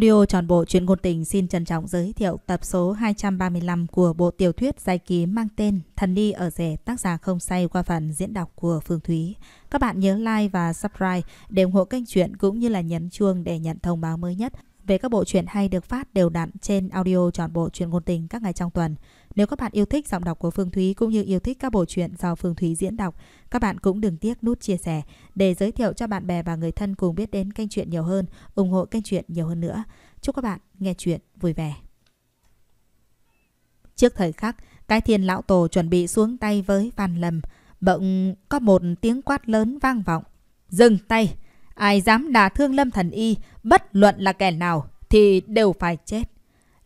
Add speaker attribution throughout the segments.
Speaker 1: Audio tròn bộ chuyện ngôn tình xin trân trọng giới thiệu tập số 235 của bộ tiểu thuyết dài ký mang tên Thần đi ở rẻ tác giả không say qua phần diễn đọc của Phương Thúy. Các bạn nhớ like và subscribe để ủng hộ kênh truyện cũng như là nhấn chuông để nhận thông báo mới nhất về các bộ truyện hay được phát đều đặn trên audio trọn bộ truyện ngôn tình các ngày trong tuần. Nếu các bạn yêu thích giọng đọc của Phương Thúy cũng như yêu thích các bộ truyện do Phương Thúy diễn đọc, các bạn cũng đừng tiếc nút chia sẻ để giới thiệu cho bạn bè và người thân cùng biết đến kênh truyện nhiều hơn, ủng hộ kênh truyện nhiều hơn nữa. Chúc các bạn nghe truyện vui vẻ. Trước thời khắc, cái thiên lão tổ chuẩn bị xuống tay với Phan Lâm, bỗng có một tiếng quát lớn vang vọng. Dừng tay! Ai dám đả thương Lâm Thần Y, bất luận là kẻ nào, thì đều phải chết.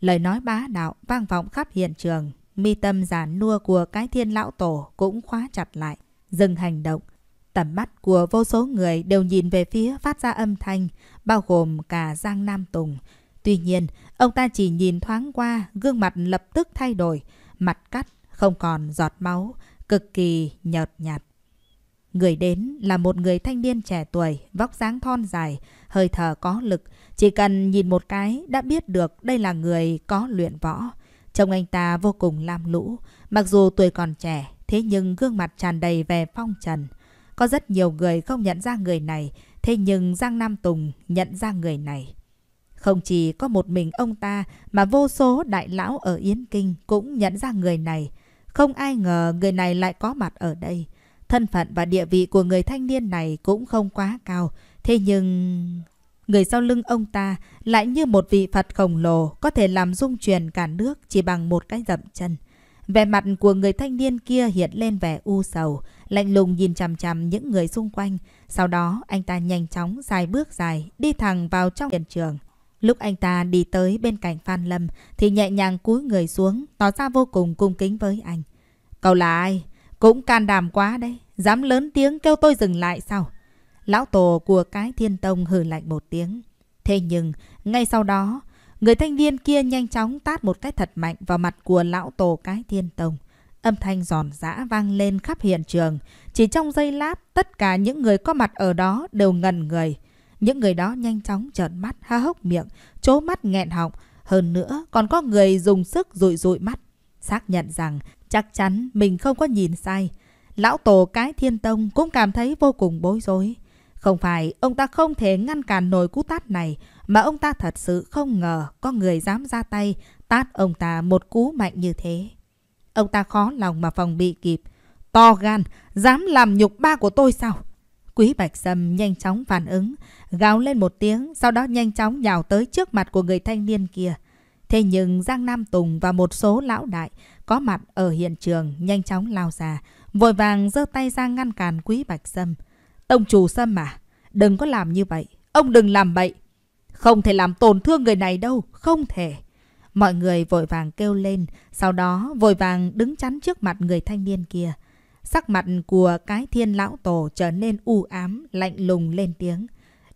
Speaker 1: Lời nói bá đạo vang vọng khắp hiện trường. Mi tâm giả nua của cái thiên lão tổ cũng khóa chặt lại, dừng hành động. Tầm mắt của vô số người đều nhìn về phía phát ra âm thanh, bao gồm cả Giang Nam Tùng. Tuy nhiên, ông ta chỉ nhìn thoáng qua, gương mặt lập tức thay đổi, mặt cắt, không còn giọt máu, cực kỳ nhợt nhạt. Người đến là một người thanh niên trẻ tuổi, vóc dáng thon dài, hơi thở có lực. Chỉ cần nhìn một cái đã biết được đây là người có luyện võ. Trông anh ta vô cùng lam lũ, mặc dù tuổi còn trẻ, thế nhưng gương mặt tràn đầy vẻ phong trần. Có rất nhiều người không nhận ra người này, thế nhưng Giang Nam Tùng nhận ra người này. Không chỉ có một mình ông ta mà vô số đại lão ở Yến Kinh cũng nhận ra người này. Không ai ngờ người này lại có mặt ở đây. Thân phận và địa vị của người thanh niên này cũng không quá cao. Thế nhưng... Người sau lưng ông ta lại như một vị Phật khổng lồ có thể làm rung truyền cả nước chỉ bằng một cái dậm chân. Vẻ mặt của người thanh niên kia hiện lên vẻ u sầu, lạnh lùng nhìn chằm chằm những người xung quanh. Sau đó, anh ta nhanh chóng dài bước dài, đi thẳng vào trong hiện trường. Lúc anh ta đi tới bên cạnh Phan Lâm thì nhẹ nhàng cúi người xuống, tỏ ra vô cùng cung kính với anh. Cậu là ai? Cũng can đảm quá đấy, dám lớn tiếng kêu tôi dừng lại sao? Lão tổ của cái thiên tông hừ lạnh một tiếng. Thế nhưng, ngay sau đó, người thanh niên kia nhanh chóng tát một cái thật mạnh vào mặt của lão tổ cái thiên tông. Âm thanh giòn giã vang lên khắp hiện trường. Chỉ trong giây lát, tất cả những người có mặt ở đó đều ngần người. Những người đó nhanh chóng trợn mắt, há hốc miệng, chố mắt nghẹn họng. Hơn nữa, còn có người dùng sức rụi rụi mắt. Xác nhận rằng Chắc chắn mình không có nhìn sai. Lão Tổ Cái Thiên Tông cũng cảm thấy vô cùng bối rối. Không phải ông ta không thể ngăn cản nổi cú tát này, mà ông ta thật sự không ngờ có người dám ra tay tát ông ta một cú mạnh như thế. Ông ta khó lòng mà phòng bị kịp. To gan, dám làm nhục ba của tôi sao? Quý Bạch Sâm nhanh chóng phản ứng, gào lên một tiếng, sau đó nhanh chóng nhào tới trước mặt của người thanh niên kia. Thế nhưng Giang Nam Tùng và một số lão đại có mặt ở hiện trường nhanh chóng lao ra, vội vàng giơ tay ra ngăn cản Quý Bạch Sâm. tông chủ Sâm mà đừng có làm như vậy, ông đừng làm bậy. Không thể làm tổn thương người này đâu, không thể. Mọi người vội vàng kêu lên, sau đó vội vàng đứng chắn trước mặt người thanh niên kia. Sắc mặt của cái thiên lão tổ trở nên u ám, lạnh lùng lên tiếng.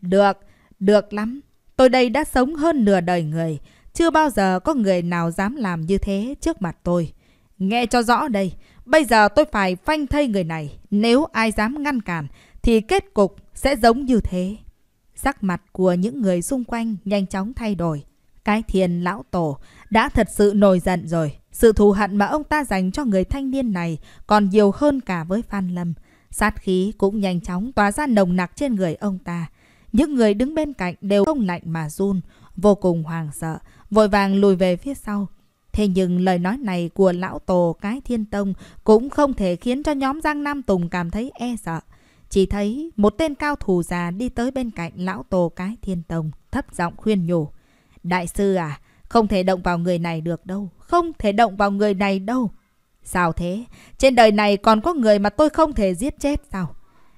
Speaker 1: Được, được lắm. Tôi đây đã sống hơn nửa đời người. Chưa bao giờ có người nào dám làm như thế trước mặt tôi. Nghe cho rõ đây, bây giờ tôi phải phanh thây người này. Nếu ai dám ngăn cản, thì kết cục sẽ giống như thế. Sắc mặt của những người xung quanh nhanh chóng thay đổi. Cái thiền lão tổ đã thật sự nổi giận rồi. Sự thù hận mà ông ta dành cho người thanh niên này còn nhiều hơn cả với Phan Lâm. Sát khí cũng nhanh chóng tỏa ra nồng nặc trên người ông ta. Những người đứng bên cạnh đều không lạnh mà run, vô cùng hoàng sợ vội vàng lùi về phía sau. Thế nhưng lời nói này của lão tổ cái thiên tông cũng không thể khiến cho nhóm Giang Nam Tùng cảm thấy e sợ. Chỉ thấy một tên cao thủ già đi tới bên cạnh lão tổ cái thiên tông, thấp giọng khuyên nhủ. Đại sư à, không thể động vào người này được đâu, không thể động vào người này đâu. Sao thế? Trên đời này còn có người mà tôi không thể giết chết sao?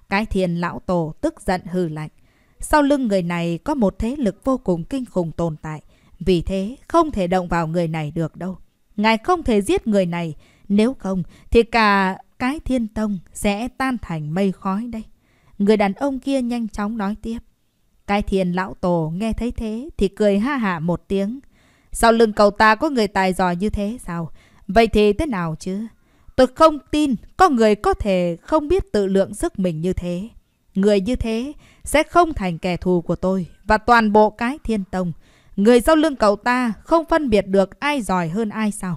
Speaker 1: Cái thiên lão tổ tức giận hừ lạnh. Sau lưng người này có một thế lực vô cùng kinh khủng tồn tại. Vì thế không thể động vào người này được đâu. Ngài không thể giết người này. Nếu không thì cả cái thiên tông sẽ tan thành mây khói đây. Người đàn ông kia nhanh chóng nói tiếp. Cái thiền lão tổ nghe thấy thế thì cười ha hả một tiếng. Sau lưng cậu ta có người tài giỏi như thế sao? Vậy thì thế nào chứ? Tôi không tin có người có thể không biết tự lượng sức mình như thế. Người như thế sẽ không thành kẻ thù của tôi và toàn bộ cái thiên tông. Người sau lưng cậu ta không phân biệt được ai giỏi hơn ai sao?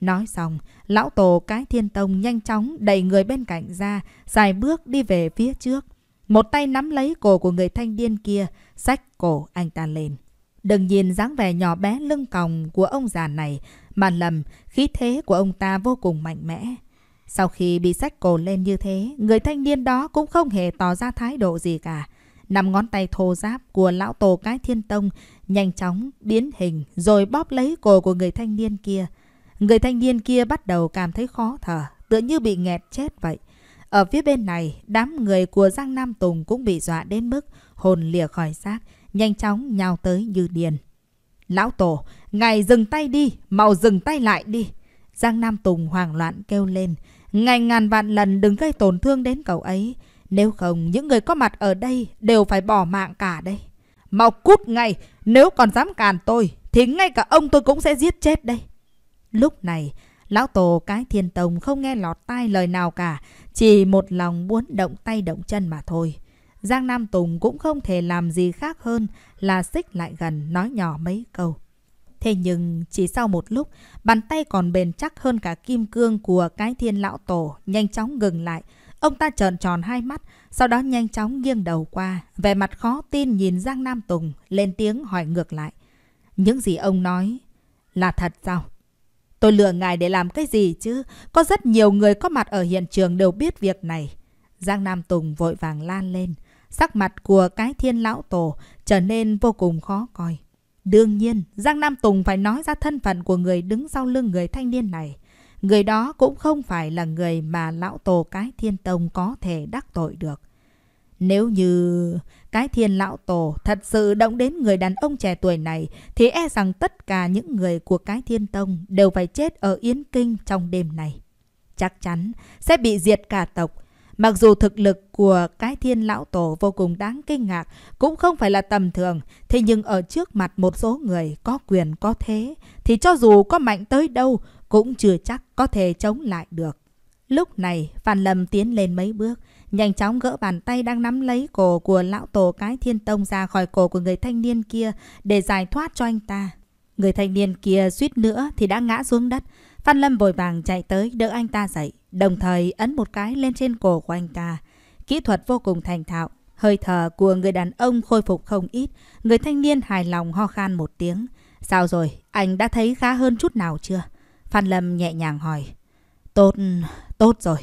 Speaker 1: Nói xong, lão tổ cái thiên tông nhanh chóng đẩy người bên cạnh ra, dài bước đi về phía trước. Một tay nắm lấy cổ của người thanh niên kia, xách cổ anh ta lên. Đừng nhìn dáng vẻ nhỏ bé lưng còng của ông già này, mà lầm khí thế của ông ta vô cùng mạnh mẽ. Sau khi bị sách cổ lên như thế, người thanh niên đó cũng không hề tỏ ra thái độ gì cả năm ngón tay thô giáp của lão tổ cái thiên tông nhanh chóng biến hình rồi bóp lấy cổ của người thanh niên kia. Người thanh niên kia bắt đầu cảm thấy khó thở, tựa như bị nghẹt chết vậy. Ở phía bên này, đám người của Giang Nam Tùng cũng bị dọa đến mức hồn lìa khỏi xác, nhanh chóng nhào tới như điền. Lão Tổ, ngài dừng tay đi, mau dừng tay lại đi. Giang Nam Tùng hoảng loạn kêu lên, ngài ngàn vạn lần đừng gây tổn thương đến cậu ấy. Nếu không, những người có mặt ở đây đều phải bỏ mạng cả đây. Mau cút ngay, nếu còn dám càn tôi, thì ngay cả ông tôi cũng sẽ giết chết đây. Lúc này, lão tổ cái thiên tông không nghe lọt tai lời nào cả, chỉ một lòng muốn động tay động chân mà thôi. Giang Nam Tùng cũng không thể làm gì khác hơn là xích lại gần nói nhỏ mấy câu. Thế nhưng chỉ sau một lúc, bàn tay còn bền chắc hơn cả kim cương của cái thiên lão tổ nhanh chóng ngừng lại, Ông ta trợn tròn hai mắt, sau đó nhanh chóng nghiêng đầu qua, vẻ mặt khó tin nhìn Giang Nam Tùng, lên tiếng hỏi ngược lại. Những gì ông nói là thật sao? Tôi lừa ngài để làm cái gì chứ? Có rất nhiều người có mặt ở hiện trường đều biết việc này. Giang Nam Tùng vội vàng lan lên. Sắc mặt của cái thiên lão tổ trở nên vô cùng khó coi. Đương nhiên, Giang Nam Tùng phải nói ra thân phận của người đứng sau lưng người thanh niên này người đó cũng không phải là người mà lão tổ cái thiên tông có thể đắc tội được. Nếu như cái thiên lão tổ thật sự động đến người đàn ông trẻ tuổi này thì e rằng tất cả những người của cái thiên tông đều phải chết ở Yến Kinh trong đêm này. Chắc chắn sẽ bị diệt cả tộc. Mặc dù thực lực của cái thiên lão tổ vô cùng đáng kinh ngạc, cũng không phải là tầm thường, thế nhưng ở trước mặt một số người có quyền có thế, thì cho dù có mạnh tới đâu, cũng chưa chắc có thể chống lại được. Lúc này, Phan Lâm tiến lên mấy bước, nhanh chóng gỡ bàn tay đang nắm lấy cổ của lão tổ cái thiên tông ra khỏi cổ của người thanh niên kia để giải thoát cho anh ta. Người thanh niên kia suýt nữa thì đã ngã xuống đất. Phan Lâm vội vàng chạy tới đỡ anh ta dậy, đồng thời ấn một cái lên trên cổ của anh ta. Kỹ thuật vô cùng thành thạo, hơi thở của người đàn ông khôi phục không ít, người thanh niên hài lòng ho khan một tiếng. Sao rồi, anh đã thấy khá hơn chút nào chưa? Phan Lâm nhẹ nhàng hỏi. Tốt, tốt rồi.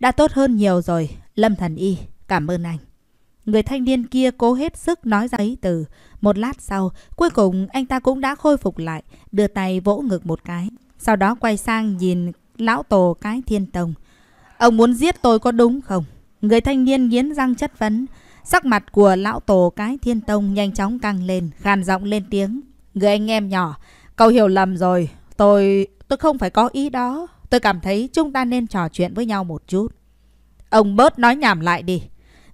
Speaker 1: Đã tốt hơn nhiều rồi. Lâm thần y, cảm ơn anh. Người thanh niên kia cố hết sức nói ra ấy từ. Một lát sau, cuối cùng anh ta cũng đã khôi phục lại, đưa tay vỗ ngực một cái. Sau đó quay sang nhìn lão tổ cái thiên tông. Ông muốn giết tôi có đúng không? Người thanh niên nghiến răng chất vấn. Sắc mặt của lão tổ cái thiên tông nhanh chóng căng lên, khàn giọng lên tiếng. Người anh em nhỏ, cậu hiểu lầm rồi, Tôi... tôi không phải có ý đó. Tôi cảm thấy chúng ta nên trò chuyện với nhau một chút. Ông bớt nói nhảm lại đi.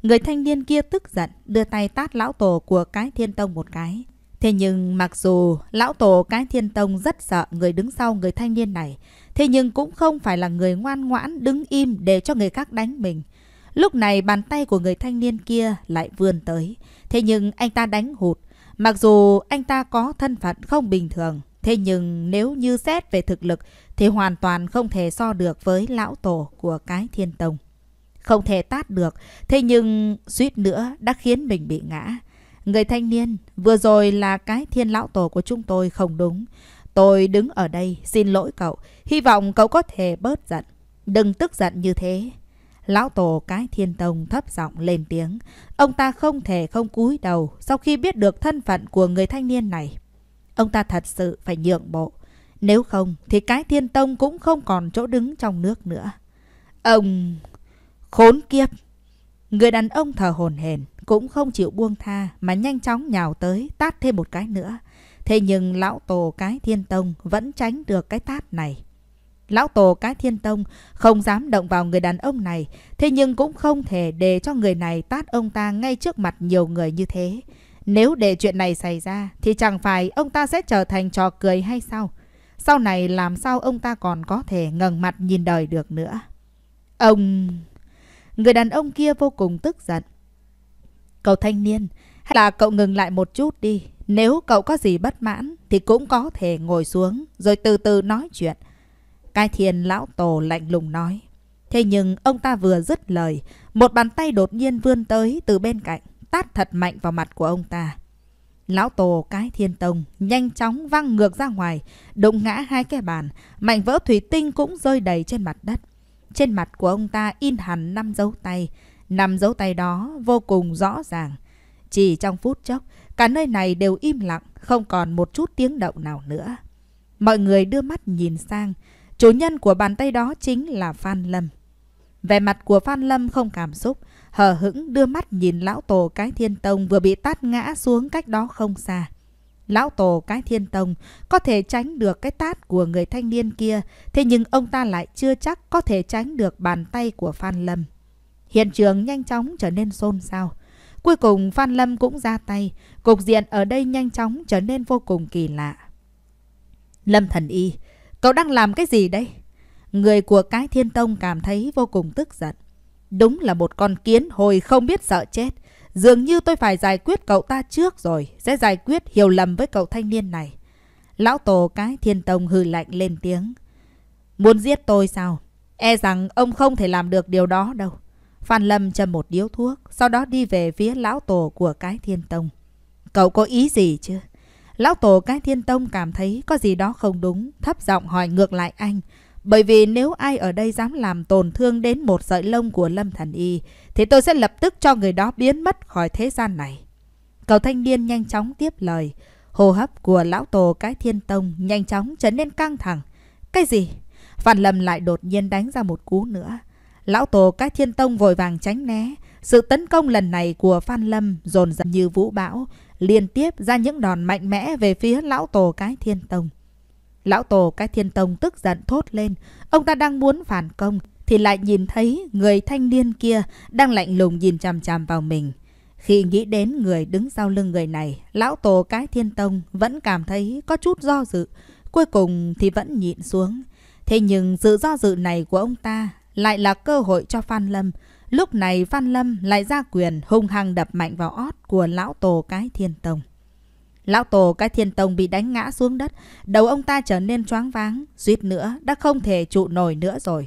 Speaker 1: Người thanh niên kia tức giận, đưa tay tát lão tổ của cái thiên tông một cái. Thế nhưng mặc dù lão tổ cái thiên tông rất sợ người đứng sau người thanh niên này, thế nhưng cũng không phải là người ngoan ngoãn đứng im để cho người khác đánh mình. Lúc này bàn tay của người thanh niên kia lại vươn tới. Thế nhưng anh ta đánh hụt. Mặc dù anh ta có thân phận không bình thường, Thế nhưng nếu như xét về thực lực thì hoàn toàn không thể so được với lão tổ của cái thiên tông. Không thể tát được, thế nhưng suýt nữa đã khiến mình bị ngã. Người thanh niên, vừa rồi là cái thiên lão tổ của chúng tôi không đúng. Tôi đứng ở đây xin lỗi cậu, hy vọng cậu có thể bớt giận. Đừng tức giận như thế. Lão tổ cái thiên tông thấp giọng lên tiếng. Ông ta không thể không cúi đầu sau khi biết được thân phận của người thanh niên này. Ông ta thật sự phải nhượng bộ. Nếu không thì cái thiên tông cũng không còn chỗ đứng trong nước nữa. Ông... Khốn kiếp! Người đàn ông thờ hồn hển cũng không chịu buông tha mà nhanh chóng nhào tới tát thêm một cái nữa. Thế nhưng lão tổ cái thiên tông vẫn tránh được cái tát này. Lão tổ cái thiên tông không dám động vào người đàn ông này, thế nhưng cũng không thể để cho người này tát ông ta ngay trước mặt nhiều người như thế. Nếu để chuyện này xảy ra thì chẳng phải ông ta sẽ trở thành trò cười hay sao? Sau này làm sao ông ta còn có thể ngẩng mặt nhìn đời được nữa? Ông... Người đàn ông kia vô cùng tức giận. Cậu thanh niên, hay là cậu ngừng lại một chút đi. Nếu cậu có gì bất mãn thì cũng có thể ngồi xuống rồi từ từ nói chuyện. cai thiền lão tổ lạnh lùng nói. Thế nhưng ông ta vừa dứt lời, một bàn tay đột nhiên vươn tới từ bên cạnh tát thật mạnh vào mặt của ông ta. Lão Tổ cái thiên tông nhanh chóng văng ngược ra ngoài, đụng ngã hai cái bàn, mảnh vỡ thủy tinh cũng rơi đầy trên mặt đất. Trên mặt của ông ta in hẳn năm dấu tay, năm dấu tay đó vô cùng rõ ràng. Chỉ trong phút chốc, cả nơi này đều im lặng, không còn một chút tiếng động nào nữa. Mọi người đưa mắt nhìn sang, chủ nhân của bàn tay đó chính là Phan Lâm. Vẻ mặt của Phan Lâm không cảm xúc, hờ hững đưa mắt nhìn lão tổ cái thiên tông vừa bị tát ngã xuống cách đó không xa. Lão tổ cái thiên tông có thể tránh được cái tát của người thanh niên kia, thế nhưng ông ta lại chưa chắc có thể tránh được bàn tay của Phan Lâm. Hiện trường nhanh chóng trở nên xôn xao. Cuối cùng Phan Lâm cũng ra tay, cục diện ở đây nhanh chóng trở nên vô cùng kỳ lạ. Lâm thần y, cậu đang làm cái gì đây Người của cái thiên tông cảm thấy vô cùng tức giận. Đúng là một con kiến hồi không biết sợ chết. Dường như tôi phải giải quyết cậu ta trước rồi, sẽ giải quyết hiểu lầm với cậu thanh niên này. Lão Tổ cái thiên tông hư lạnh lên tiếng. Muốn giết tôi sao? E rằng ông không thể làm được điều đó đâu. Phan Lâm châm một điếu thuốc, sau đó đi về phía lão tổ của cái thiên tông. Cậu có ý gì chứ? Lão tổ cái thiên tông cảm thấy có gì đó không đúng, thấp giọng hỏi ngược lại anh. Bởi vì nếu ai ở đây dám làm tổn thương đến một sợi lông của Lâm Thần Y, thì tôi sẽ lập tức cho người đó biến mất khỏi thế gian này. Cậu thanh niên nhanh chóng tiếp lời. Hồ hấp của lão tổ cái thiên tông nhanh chóng trở nên căng thẳng. Cái gì? Phan Lâm lại đột nhiên đánh ra một cú nữa. Lão tổ cái thiên tông vội vàng tránh né. Sự tấn công lần này của Phan Lâm dồn dập như vũ bão, liên tiếp ra những đòn mạnh mẽ về phía lão tổ cái thiên tông. Lão Tổ cái thiên tông tức giận thốt lên. Ông ta đang muốn phản công thì lại nhìn thấy người thanh niên kia đang lạnh lùng nhìn chằm chằm vào mình. Khi nghĩ đến người đứng sau lưng người này, lão tổ cái thiên tông vẫn cảm thấy có chút do dự. Cuối cùng thì vẫn nhịn xuống. Thế nhưng sự do dự này của ông ta lại là cơ hội cho Phan Lâm. Lúc này Phan Lâm lại ra quyền hung hăng đập mạnh vào ót của lão tổ cái thiên tông. Lão Tổ cái thiên tông bị đánh ngã xuống đất, đầu ông ta trở nên choáng váng, suýt nữa đã không thể trụ nổi nữa rồi.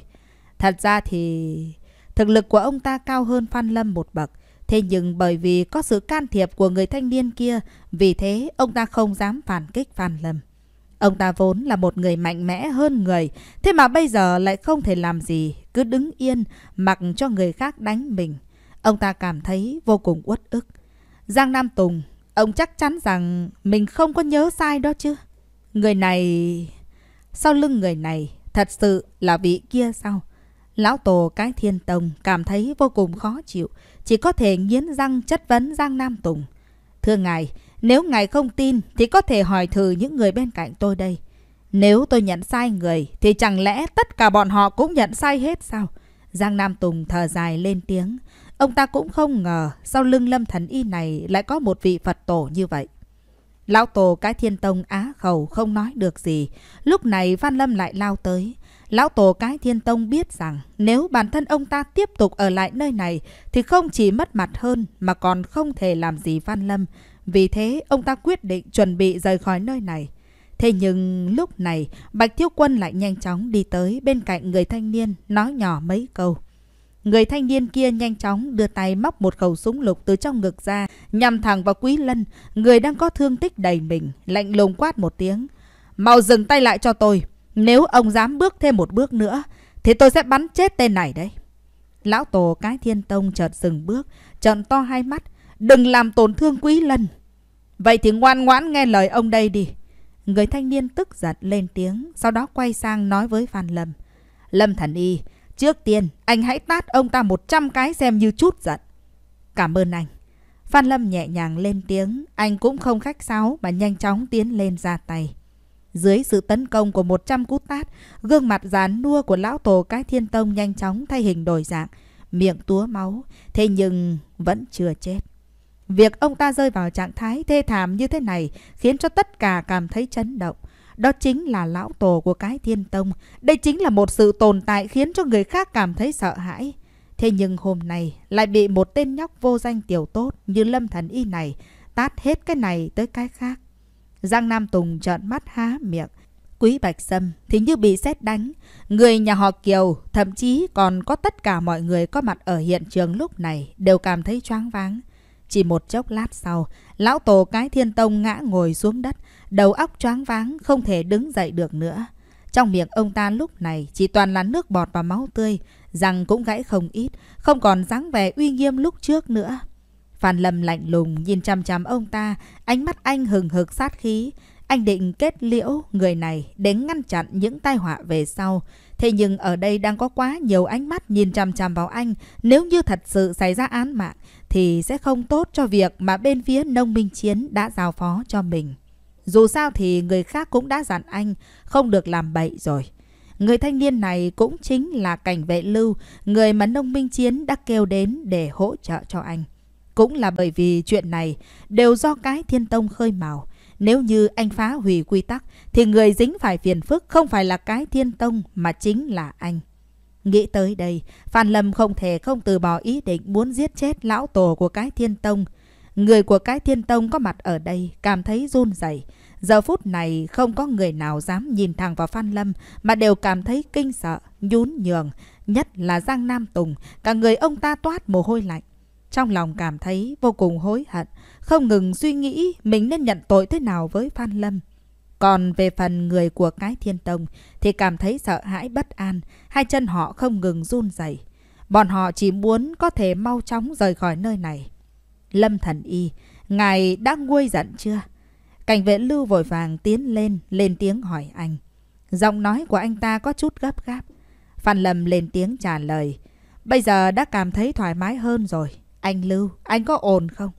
Speaker 1: Thật ra thì thực lực của ông ta cao hơn Phan Lâm một bậc, thế nhưng bởi vì có sự can thiệp của người thanh niên kia, vì thế ông ta không dám phản kích Phan Lâm. Ông ta vốn là một người mạnh mẽ hơn người, thế mà bây giờ lại không thể làm gì, cứ đứng yên, mặc cho người khác đánh mình. Ông ta cảm thấy vô cùng uất ức. Giang Nam Tùng Ông chắc chắn rằng mình không có nhớ sai đó chứ. Người này... Sau lưng người này thật sự là vị kia sao? Lão Tổ Cái Thiên Tông cảm thấy vô cùng khó chịu. Chỉ có thể nghiến răng chất vấn Giang Nam Tùng. Thưa ngài, nếu ngài không tin thì có thể hỏi thử những người bên cạnh tôi đây. Nếu tôi nhận sai người thì chẳng lẽ tất cả bọn họ cũng nhận sai hết sao? Giang Nam Tùng thở dài lên tiếng. Ông ta cũng không ngờ sau lưng lâm thần y này lại có một vị Phật tổ như vậy. Lão tổ cái thiên tông á khẩu không nói được gì. Lúc này Văn Lâm lại lao tới. Lão tổ cái thiên tông biết rằng nếu bản thân ông ta tiếp tục ở lại nơi này thì không chỉ mất mặt hơn mà còn không thể làm gì Văn Lâm. Vì thế ông ta quyết định chuẩn bị rời khỏi nơi này. Thế nhưng lúc này Bạch Thiếu Quân lại nhanh chóng đi tới bên cạnh người thanh niên nói nhỏ mấy câu. Người thanh niên kia nhanh chóng đưa tay móc một khẩu súng lục từ trong ngực ra, nhằm thẳng vào Quý Lân, người đang có thương tích đầy mình, lạnh lùng quát một tiếng. Mau dừng tay lại cho tôi, nếu ông dám bước thêm một bước nữa, thì tôi sẽ bắn chết tên này đấy. Lão Tổ Cái Thiên Tông chợt dừng bước, trợn to hai mắt, đừng làm tổn thương Quý Lân. Vậy thì ngoan ngoãn nghe lời ông đây đi. Người thanh niên tức giận lên tiếng, sau đó quay sang nói với Phan Lâm. Lâm Thần Y, Trước tiên, anh hãy tát ông ta 100 cái xem như chút giận. Cảm ơn anh. Phan Lâm nhẹ nhàng lên tiếng, anh cũng không khách sáo mà nhanh chóng tiến lên ra tay. Dưới sự tấn công của 100 cú tát, gương mặt giàn nua của lão tổ cái thiên tông nhanh chóng thay hình đổi dạng, miệng túa máu, thế nhưng vẫn chưa chết. Việc ông ta rơi vào trạng thái thê thảm như thế này khiến cho tất cả cảm thấy chấn động. Đó chính là lão tổ của cái thiên tông. Đây chính là một sự tồn tại khiến cho người khác cảm thấy sợ hãi. Thế nhưng hôm nay lại bị một tên nhóc vô danh tiểu tốt như lâm thần y này tát hết cái này tới cái khác. Giang Nam Tùng trợn mắt há miệng. Quý Bạch Sâm thì như bị sét đánh. Người nhà họ Kiều, thậm chí còn có tất cả mọi người có mặt ở hiện trường lúc này đều cảm thấy choáng váng. Chỉ một chốc lát sau, lão tổ cái thiên tông ngã ngồi xuống đất, đầu óc choáng váng, không thể đứng dậy được nữa. Trong miệng ông ta lúc này chỉ toàn là nước bọt và máu tươi, rằng cũng gãy không ít, không còn dáng vẻ uy nghiêm lúc trước nữa. Phan Lâm lạnh lùng nhìn chăm chăm ông ta, ánh mắt anh hừng hực sát khí. Anh định kết liễu người này để ngăn chặn những tai họa về sau. Thế nhưng ở đây đang có quá nhiều ánh mắt nhìn chăm chăm vào anh. Nếu như thật sự xảy ra án mạng, thì sẽ không tốt cho việc mà bên phía nông minh chiến đã giao phó cho mình. Dù sao thì người khác cũng đã dặn anh không được làm bậy rồi. Người thanh niên này cũng chính là cảnh vệ lưu, người mà nông minh chiến đã kêu đến để hỗ trợ cho anh. Cũng là bởi vì chuyện này đều do cái thiên tông khơi mào. Nếu như anh phá hủy quy tắc thì người dính phải phiền phức không phải là cái thiên tông mà chính là anh. Nghĩ tới đây, Phan Lâm không thể không từ bỏ ý định muốn giết chết lão tổ của cái thiên tông. Người của cái thiên tông có mặt ở đây, cảm thấy run rẩy. Giờ phút này không có người nào dám nhìn thẳng vào Phan Lâm mà đều cảm thấy kinh sợ, nhún nhường. Nhất là Giang Nam Tùng, cả người ông ta toát mồ hôi lạnh. Trong lòng cảm thấy vô cùng hối hận, không ngừng suy nghĩ mình nên nhận tội thế nào với Phan Lâm. Còn về phần người của cái thiên tông thì cảm thấy sợ hãi bất an, hai chân họ không ngừng run rẩy. Bọn họ chỉ muốn có thể mau chóng rời khỏi nơi này. Lâm thần y, ngài đã nguôi giận chưa? Cảnh vệ lưu vội vàng tiến lên, lên tiếng hỏi anh. Giọng nói của anh ta có chút gấp gáp. Phan Lâm lên tiếng trả lời. Bây giờ đã cảm thấy thoải mái hơn rồi. Anh Lưu, anh có ổn không?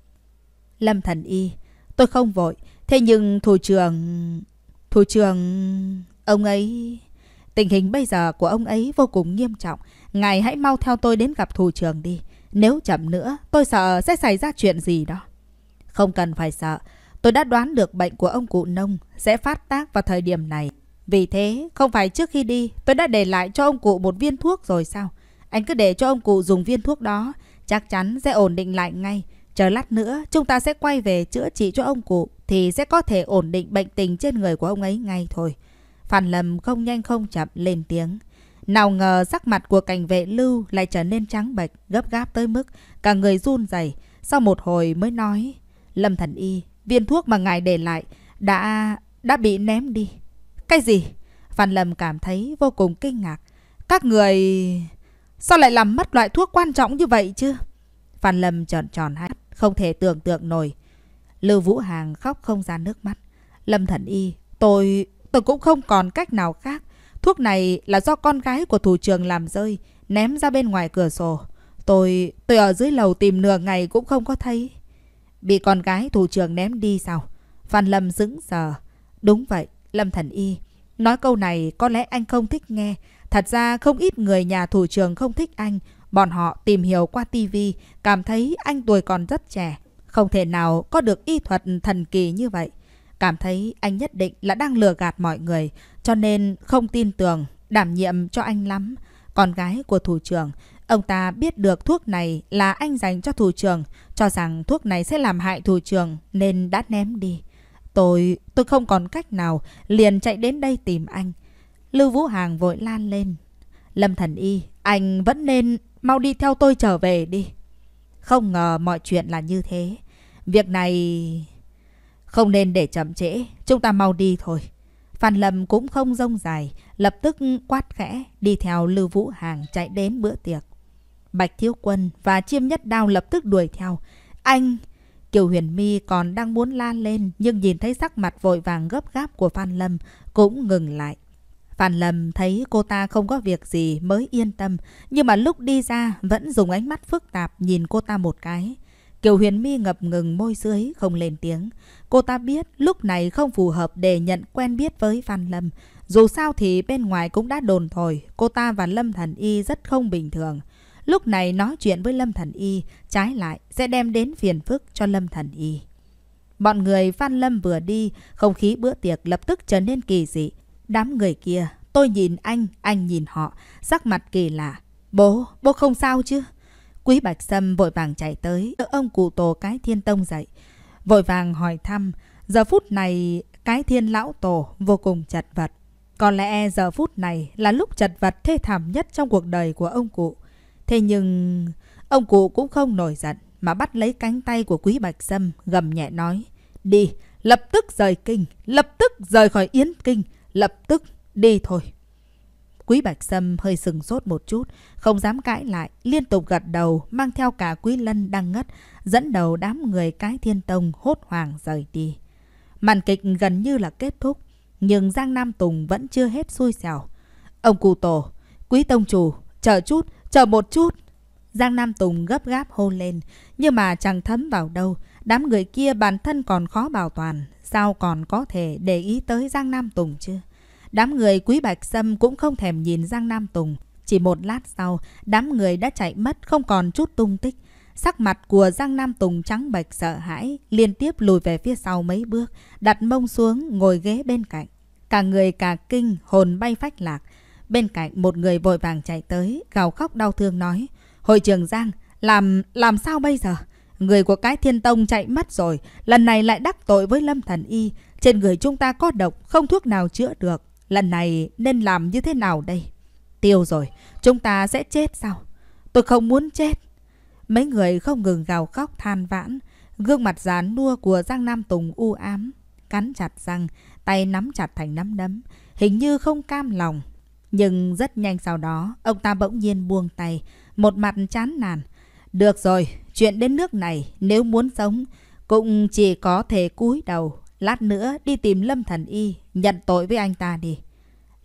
Speaker 1: Lâm thần y, tôi không vội. Thế nhưng thủ trưởng... Thủ trưởng... Ông ấy... Tình hình bây giờ của ông ấy vô cùng nghiêm trọng. Ngài hãy mau theo tôi đến gặp thủ trưởng đi. Nếu chậm nữa, tôi sợ sẽ xảy ra chuyện gì đó. Không cần phải sợ. Tôi đã đoán được bệnh của ông cụ nông sẽ phát tác vào thời điểm này. Vì thế, không phải trước khi đi, tôi đã để lại cho ông cụ một viên thuốc rồi sao? Anh cứ để cho ông cụ dùng viên thuốc đó, chắc chắn sẽ ổn định lại ngay. Chờ lát nữa chúng ta sẽ quay về chữa trị cho ông cụ thì sẽ có thể ổn định bệnh tình trên người của ông ấy ngay thôi. Phan Lâm không nhanh không chậm lên tiếng. Nào ngờ sắc mặt của cảnh vệ Lưu lại trở nên trắng bệch, gấp gáp tới mức cả người run rẩy. Sau một hồi mới nói, Lâm Thần Y, viên thuốc mà ngài để lại đã đã bị ném đi. Cái gì? Phan Lâm cảm thấy vô cùng kinh ngạc. Các người... Sao lại làm mất loại thuốc quan trọng như vậy chứ? Phan Lâm tròn tròn hai không thể tưởng tượng nổi. Lưu Vũ Hàng khóc không ra nước mắt. Lâm Thần Y, tôi... tôi cũng không còn cách nào khác. Thuốc này là do con gái của thủ trường làm rơi, ném ra bên ngoài cửa sổ. Tôi... tôi ở dưới lầu tìm nửa ngày cũng không có thấy. Bị con gái thủ trường ném đi sao? Phan Lâm dững sờ. Đúng vậy, Lâm Thần Y. Nói câu này có lẽ anh không thích nghe. Thật ra không ít người nhà thủ trường không thích anh. Bọn họ tìm hiểu qua tivi, cảm thấy anh tuổi còn rất trẻ, không thể nào có được y thuật thần kỳ như vậy. Cảm thấy anh nhất định là đang lừa gạt mọi người, cho nên không tin tưởng, đảm nhiệm cho anh lắm. Con gái của thủ trưởng, ông ta biết được thuốc này là anh dành cho thủ trưởng, cho rằng thuốc này sẽ làm hại thủ trưởng nên đã ném đi. Tôi, tôi không còn cách nào, liền chạy đến đây tìm anh. Lưu Vũ Hàng vội lan lên. Lâm Thần Y, anh vẫn nên Mau đi theo tôi trở về đi. Không ngờ mọi chuyện là như thế. Việc này... Không nên để chậm trễ, chúng ta mau đi thôi. Phan Lâm cũng không rông dài, lập tức quát khẽ, đi theo Lưu Vũ Hàng chạy đến bữa tiệc. Bạch Thiếu Quân và Chiêm Nhất Đao lập tức đuổi theo. Anh... Kiều Huyền My còn đang muốn la lên nhưng nhìn thấy sắc mặt vội vàng gấp gáp của Phan Lâm cũng ngừng lại. Phan Lâm thấy cô ta không có việc gì mới yên tâm, nhưng mà lúc đi ra vẫn dùng ánh mắt phức tạp nhìn cô ta một cái. Kiều Huyền Mi ngập ngừng môi dưới không lên tiếng. Cô ta biết lúc này không phù hợp để nhận quen biết với Phan Lâm. Dù sao thì bên ngoài cũng đã đồn thổi, cô ta và Lâm Thần Y rất không bình thường. Lúc này nói chuyện với Lâm Thần Y, trái lại sẽ đem đến phiền phức cho Lâm Thần Y. Bọn người Phan Lâm vừa đi, không khí bữa tiệc lập tức trở nên kỳ dị. Đám người kia, tôi nhìn anh, anh nhìn họ, sắc mặt kỳ lạ. Bố, bố không sao chứ? Quý Bạch Sâm vội vàng chạy tới, đỡ ông cụ tổ cái thiên tông dậy. Vội vàng hỏi thăm, giờ phút này cái thiên lão tổ vô cùng chật vật. Có lẽ giờ phút này là lúc chật vật thê thảm nhất trong cuộc đời của ông cụ. Thế nhưng ông cụ cũng không nổi giận mà bắt lấy cánh tay của Quý Bạch Sâm gầm nhẹ nói. Đi, lập tức rời kinh, lập tức rời khỏi Yến Kinh, lập tức đi thôi. Quý Bạch Sâm hơi sừng sốt một chút, không dám cãi lại, liên tục gật đầu, mang theo cả Quý Lân đang ngất, dẫn đầu đám người cái thiên tông hốt hoảng rời đi. Màn kịch gần như là kết thúc, nhưng Giang Nam Tùng vẫn chưa hết xui xẻo. Ông cụ tổ, quý tông chủ, chờ chút, chờ một chút. Giang Nam Tùng gấp gáp hô lên, nhưng mà chẳng thấm vào đâu, Đám người kia bản thân còn khó bảo toàn, sao còn có thể để ý tới Giang Nam Tùng chứ? Đám người Quý Bạch Sâm cũng không thèm nhìn Giang Nam Tùng. Chỉ một lát sau, đám người đã chạy mất không còn chút tung tích. Sắc mặt của Giang Nam Tùng trắng bạch sợ hãi, liên tiếp lùi về phía sau mấy bước, đặt mông xuống, ngồi ghế bên cạnh. Cả người cả kinh, hồn bay phách lạc. Bên cạnh một người vội vàng chạy tới, gào khóc đau thương nói. Hội trưởng Giang, làm, làm sao bây giờ? Người của cái thiên tông chạy mất rồi, lần này lại đắc tội với lâm thần y. Trên người chúng ta có độc, không thuốc nào chữa được. Lần này nên làm như thế nào đây? Tiêu rồi, chúng ta sẽ chết sao? Tôi không muốn chết. Mấy người không ngừng gào khóc than vãn. Gương mặt dán nua của Giang Nam Tùng u ám. Cắn chặt răng, tay nắm chặt thành nắm đấm. Hình như không cam lòng. Nhưng rất nhanh sau đó, ông ta bỗng nhiên buông tay. Một mặt chán nản. Được rồi, Chuyện đến nước này, nếu muốn sống, cũng chỉ có thể cúi đầu. Lát nữa đi tìm Lâm Thần Y, nhận tội với anh ta đi.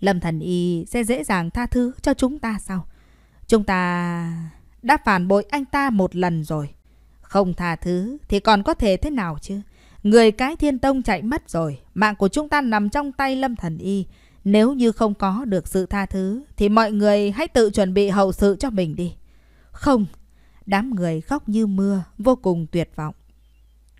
Speaker 1: Lâm Thần Y sẽ dễ dàng tha thứ cho chúng ta sao? Chúng ta đã phản bội anh ta một lần rồi. Không tha thứ thì còn có thể thế nào chứ? Người cái thiên tông chạy mất rồi. Mạng của chúng ta nằm trong tay Lâm Thần Y. Nếu như không có được sự tha thứ thì mọi người hãy tự chuẩn bị hậu sự cho mình đi. Không, Đám người khóc như mưa, vô cùng tuyệt vọng.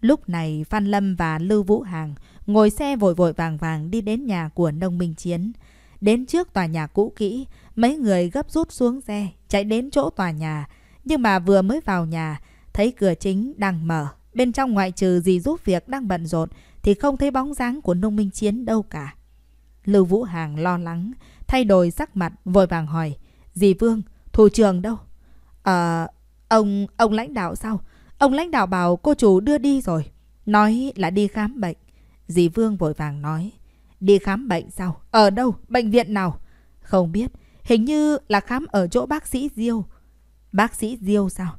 Speaker 1: Lúc này Phan Lâm và Lưu Vũ Hàng ngồi xe vội vội vàng vàng đi đến nhà của nông minh chiến. Đến trước tòa nhà cũ kỹ, mấy người gấp rút xuống xe, chạy đến chỗ tòa nhà. Nhưng mà vừa mới vào nhà, thấy cửa chính đang mở. Bên trong ngoại trừ gì giúp việc đang bận rộn thì không thấy bóng dáng của nông minh chiến đâu cả. Lưu Vũ Hàng lo lắng, thay đổi sắc mặt, vội vàng hỏi. Dì Vương, thủ trưởng đâu? Ờ, Ông, ông lãnh đạo sao? Ông lãnh đạo bảo cô chủ đưa đi rồi. Nói là đi khám bệnh. Dì Vương vội vàng nói. Đi khám bệnh sao? Ở đâu? Bệnh viện nào? Không biết. Hình như là khám ở chỗ bác sĩ Diêu. Bác sĩ Diêu sao?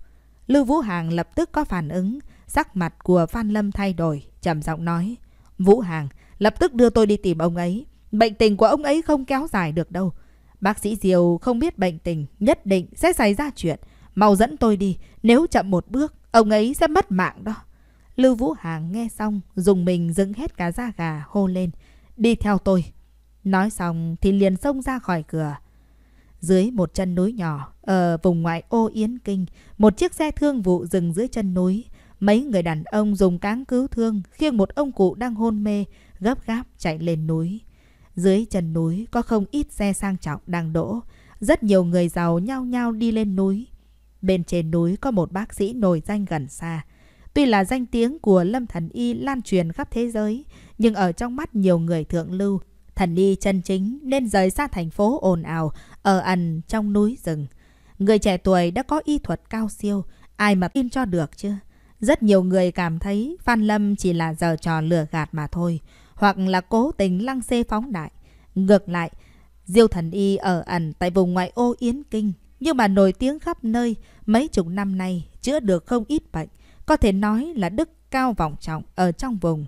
Speaker 1: Lưu Vũ Hàng lập tức có phản ứng. Sắc mặt của Phan Lâm thay đổi. trầm giọng nói. Vũ Hàng, lập tức đưa tôi đi tìm ông ấy. Bệnh tình của ông ấy không kéo dài được đâu. Bác sĩ diêu không biết bệnh tình, nhất định sẽ xảy ra chuyện mau dẫn tôi đi, nếu chậm một bước, ông ấy sẽ mất mạng đó. Lưu Vũ Hàng nghe xong, dùng mình dựng hết cả da gà, hô lên, đi theo tôi. Nói xong thì liền xông ra khỏi cửa. Dưới một chân núi nhỏ, ở vùng ngoại ô Yến Kinh, một chiếc xe thương vụ dừng dưới chân núi. Mấy người đàn ông dùng cáng cứu thương, khiêng một ông cụ đang hôn mê, gấp gáp chạy lên núi. Dưới chân núi có không ít xe sang trọng đang đỗ. Rất nhiều người giàu nhau nhau đi lên núi. Bên trên núi có một bác sĩ nổi danh gần xa. Tuy là danh tiếng của Lâm Thần Y lan truyền khắp thế giới, nhưng ở trong mắt nhiều người thượng lưu, Thần Y chân chính nên rời xa thành phố ồn ào, ở ẩn trong núi rừng. Người trẻ tuổi đã có y thuật cao siêu, ai mà tin cho được chứ? Rất nhiều người cảm thấy Phan Lâm chỉ là giờ trò lừa gạt mà thôi, hoặc là cố tình lăng xê phóng đại. Ngược lại, Diêu Thần Y ở ẩn tại vùng ngoại ô Yến Kinh nhưng mà nổi tiếng khắp nơi, mấy chục năm nay chữa được không ít bệnh, có thể nói là đức cao vọng trọng ở trong vùng.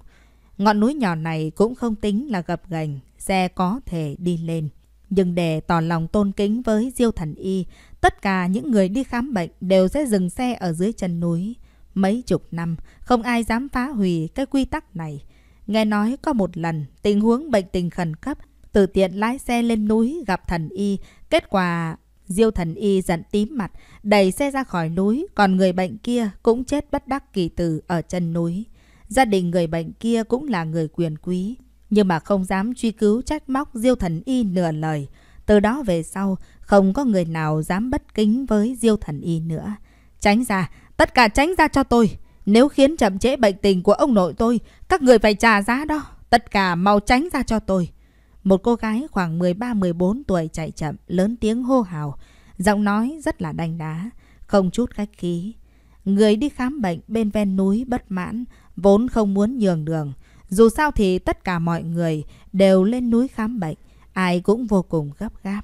Speaker 1: Ngọn núi nhỏ này cũng không tính là gập ghềnh, xe có thể đi lên. Nhưng để tỏ lòng tôn kính với Diêu Thần Y, tất cả những người đi khám bệnh đều sẽ dừng xe ở dưới chân núi. Mấy chục năm, không ai dám phá hủy cái quy tắc này. Nghe nói có một lần, tình huống bệnh tình khẩn cấp, từ tiện lái xe lên núi gặp thần y, kết quả Diêu thần y giận tím mặt, đẩy xe ra khỏi núi, còn người bệnh kia cũng chết bất đắc kỳ tử ở chân núi. Gia đình người bệnh kia cũng là người quyền quý, nhưng mà không dám truy cứu trách móc Diêu thần y nửa lời. Từ đó về sau, không có người nào dám bất kính với Diêu thần y nữa. Tránh ra, tất cả tránh ra cho tôi. Nếu khiến chậm trễ bệnh tình của ông nội tôi, các người phải trả giá đó. Tất cả mau tránh ra cho tôi. Một cô gái khoảng 13-14 tuổi chạy chậm, lớn tiếng hô hào. Giọng nói rất là đanh đá, không chút khách khí. Người đi khám bệnh bên ven núi bất mãn, vốn không muốn nhường đường. Dù sao thì tất cả mọi người đều lên núi khám bệnh, ai cũng vô cùng gấp gáp.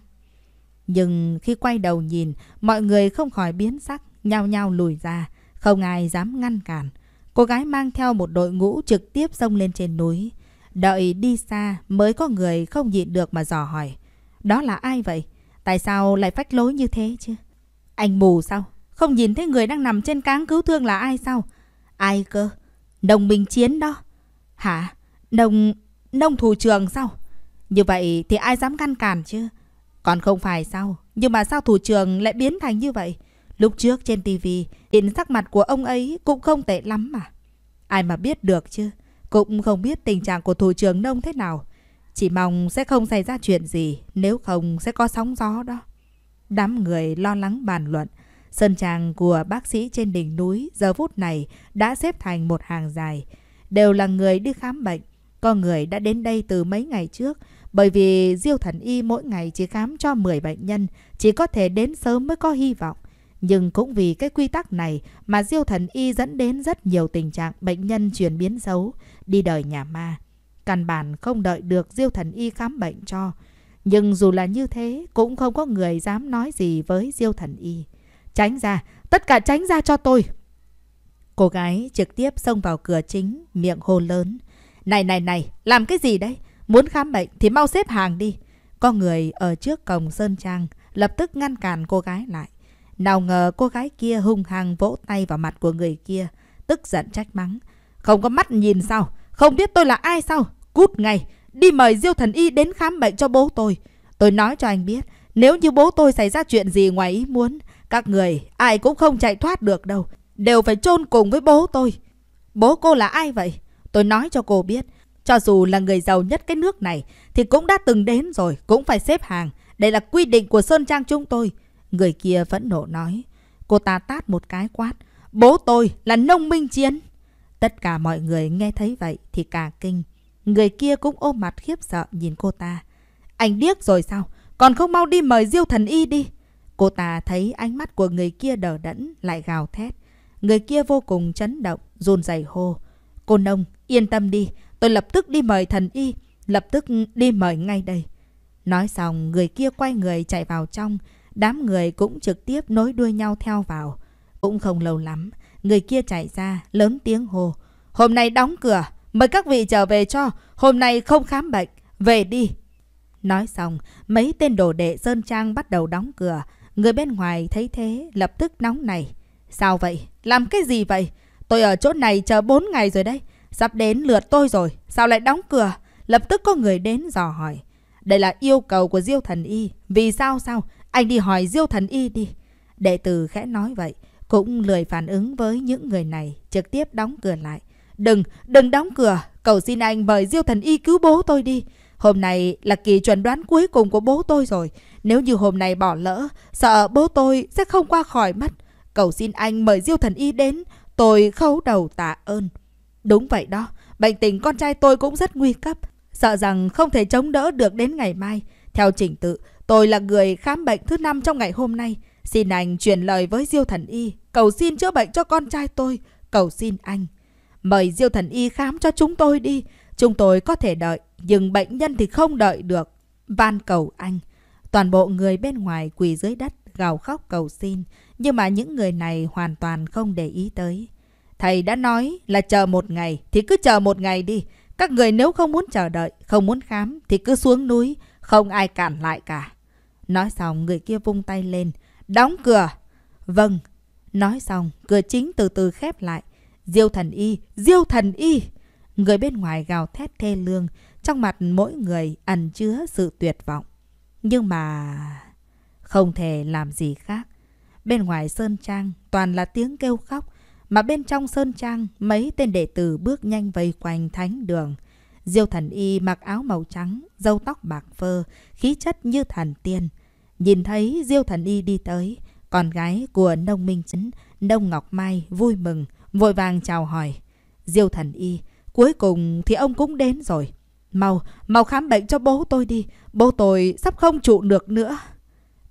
Speaker 1: Nhưng khi quay đầu nhìn, mọi người không khỏi biến sắc, nhao nhao lùi ra, không ai dám ngăn cản. Cô gái mang theo một đội ngũ trực tiếp xông lên trên núi. Đợi đi xa mới có người không nhịn được mà dò hỏi. Đó là ai vậy? Tại sao lại phách lối như thế chứ? Anh mù sao? Không nhìn thấy người đang nằm trên cáng cứu thương là ai sao? Ai cơ? Đồng Minh Chiến đó. Hả? Đồng... đồng thủ trường sao? Như vậy thì ai dám ngăn cản chứ? Còn không phải sao? Nhưng mà sao thủ trường lại biến thành như vậy? Lúc trước trên tivi nhìn sắc mặt của ông ấy cũng không tệ lắm mà. Ai mà biết được chứ? Cũng không biết tình trạng của thủ trưởng nông thế nào. Chỉ mong sẽ không xảy ra chuyện gì, nếu không sẽ có sóng gió đó. Đám người lo lắng bàn luận. Sân trang của bác sĩ trên đỉnh núi giờ phút này đã xếp thành một hàng dài. Đều là người đi khám bệnh. Có người đã đến đây từ mấy ngày trước, bởi vì Diêu Thần Y mỗi ngày chỉ khám cho 10 bệnh nhân, chỉ có thể đến sớm mới có hy vọng. Nhưng cũng vì cái quy tắc này mà diêu thần y dẫn đến rất nhiều tình trạng bệnh nhân chuyển biến xấu, đi đời nhà ma. Căn bản không đợi được diêu thần y khám bệnh cho. Nhưng dù là như thế, cũng không có người dám nói gì với diêu thần y. Tránh ra, tất cả tránh ra cho tôi. Cô gái trực tiếp xông vào cửa chính, miệng hô lớn. Này này này, làm cái gì đấy? Muốn khám bệnh thì mau xếp hàng đi. Có người ở trước cổng Sơn Trang lập tức ngăn cản cô gái lại. Nào ngờ cô gái kia hung hăng vỗ tay vào mặt của người kia, tức giận trách mắng. Không có mắt nhìn sao? Không biết tôi là ai sao? Cút ngay, đi mời Diêu Thần Y đến khám bệnh cho bố tôi. Tôi nói cho anh biết, nếu như bố tôi xảy ra chuyện gì ngoài ý muốn, các người ai cũng không chạy thoát được đâu, đều phải chôn cùng với bố tôi. Bố cô là ai vậy? Tôi nói cho cô biết, cho dù là người giàu nhất cái nước này thì cũng đã từng đến rồi, cũng phải xếp hàng. Đây là quy định của Sơn Trang chúng tôi. Người kia vẫn nộ nói. Cô ta tát một cái quát. Bố tôi là nông minh chiến. Tất cả mọi người nghe thấy vậy thì cả kinh. Người kia cũng ôm mặt khiếp sợ nhìn cô ta. Anh điếc rồi sao? Còn không mau đi mời diêu thần y đi. Cô ta thấy ánh mắt của người kia đờ đẫn lại gào thét. Người kia vô cùng chấn động, run rẩy hô. Cô nông, yên tâm đi, tôi lập tức đi mời thần y, lập tức đi mời ngay đây. Nói xong, người kia quay người chạy vào trong, Đám người cũng trực tiếp nối đuôi nhau theo vào. Cũng không lâu lắm, người kia chạy ra, lớn tiếng hô Hôm nay đóng cửa, mời các vị trở về cho, hôm nay không khám bệnh, về đi. Nói xong, mấy tên đồ đệ Sơn Trang bắt đầu đóng cửa. Người bên ngoài thấy thế, lập tức nóng này. Sao vậy? Làm cái gì vậy? Tôi ở chỗ này chờ 4 ngày rồi đấy. Sắp đến lượt tôi rồi, sao lại đóng cửa? Lập tức có người đến dò hỏi. Đây là yêu cầu của Diêu Thần Y. Vì sao sao? Anh đi hỏi diêu thần y đi. Đệ tử khẽ nói vậy, cũng lười phản ứng với những người này, trực tiếp đóng cửa lại. Đừng, đừng đóng cửa, cầu xin anh mời diêu thần y cứu bố tôi đi. Hôm nay là kỳ chuẩn đoán cuối cùng của bố tôi rồi. Nếu như hôm nay bỏ lỡ, sợ bố tôi sẽ không qua khỏi mắt. Cầu xin anh mời diêu thần y đến, tôi khấu đầu tạ ơn. Đúng vậy đó, bệnh tình con trai tôi cũng rất nguy cấp. Sợ rằng không thể chống đỡ được đến ngày mai. Theo trình tự, Tôi là người khám bệnh thứ năm trong ngày hôm nay. Xin anh truyền lời với Diêu Thần Y, cầu xin chữa bệnh cho con trai tôi, cầu xin anh. Mời Diêu Thần Y khám cho chúng tôi đi, chúng tôi có thể đợi, nhưng bệnh nhân thì không đợi được. Van cầu anh. Toàn bộ người bên ngoài quỳ dưới đất, gào khóc cầu xin, nhưng mà những người này hoàn toàn không để ý tới. Thầy đã nói là chờ một ngày, thì cứ chờ một ngày đi. Các người nếu không muốn chờ đợi, không muốn khám, thì cứ xuống núi, không ai cản lại cả. Nói xong người kia vung tay lên. Đóng cửa. Vâng. Nói xong cửa chính từ từ khép lại. Diêu thần y. Diêu thần y. Người bên ngoài gào thét thê lương. Trong mặt mỗi người ẩn chứa sự tuyệt vọng. Nhưng mà... Không thể làm gì khác. Bên ngoài Sơn Trang toàn là tiếng kêu khóc. Mà bên trong Sơn Trang mấy tên đệ tử bước nhanh vây quanh thánh đường. Diêu thần y mặc áo màu trắng, râu tóc bạc phơ, khí chất như thần tiên. Nhìn thấy Diêu thần y đi tới, con gái của nông minh chính, nông ngọc mai vui mừng, vội vàng chào hỏi. Diêu thần y, cuối cùng thì ông cũng đến rồi. Mau, mau khám bệnh cho bố tôi đi, bố tôi sắp không trụ được nữa.